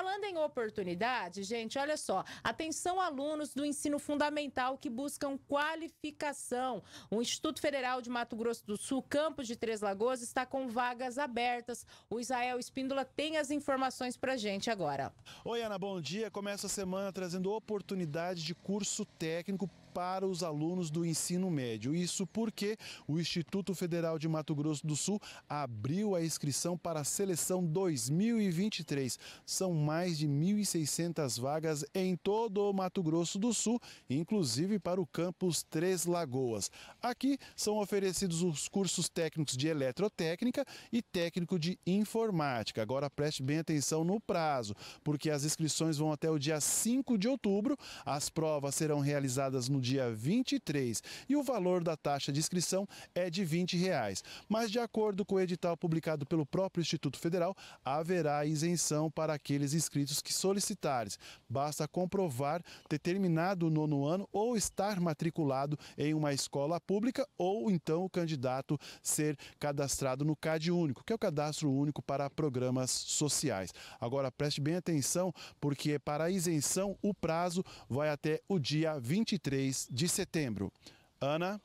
Falando em oportunidade, gente, olha só. Atenção, alunos do ensino fundamental que buscam qualificação. O Instituto Federal de Mato Grosso do Sul, Campos de Três Lagoas, está com vagas abertas. O Israel Espíndola tem as informações para gente agora. Oi, Ana, bom dia. Começa a semana trazendo oportunidade de curso técnico para os alunos do ensino médio. Isso porque o Instituto Federal de Mato Grosso do Sul abriu a inscrição para a seleção 2023. São mais de 1.600 vagas em todo o Mato Grosso do Sul, inclusive para o campus Três Lagoas. Aqui são oferecidos os cursos técnicos de eletrotécnica e técnico de informática. Agora preste bem atenção no prazo, porque as inscrições vão até o dia 5 de outubro, as provas serão realizadas no dia 23 e o valor da taxa de inscrição é de R$ 20. Reais. Mas, de acordo com o edital publicado pelo próprio Instituto Federal, haverá isenção para aqueles inscritos que solicitares, Basta comprovar determinado nono ano ou estar matriculado em uma escola pública ou então o candidato ser cadastrado no CAD único, que é o cadastro único para programas sociais. Agora preste bem atenção porque para a isenção o prazo vai até o dia 23 de setembro. Ana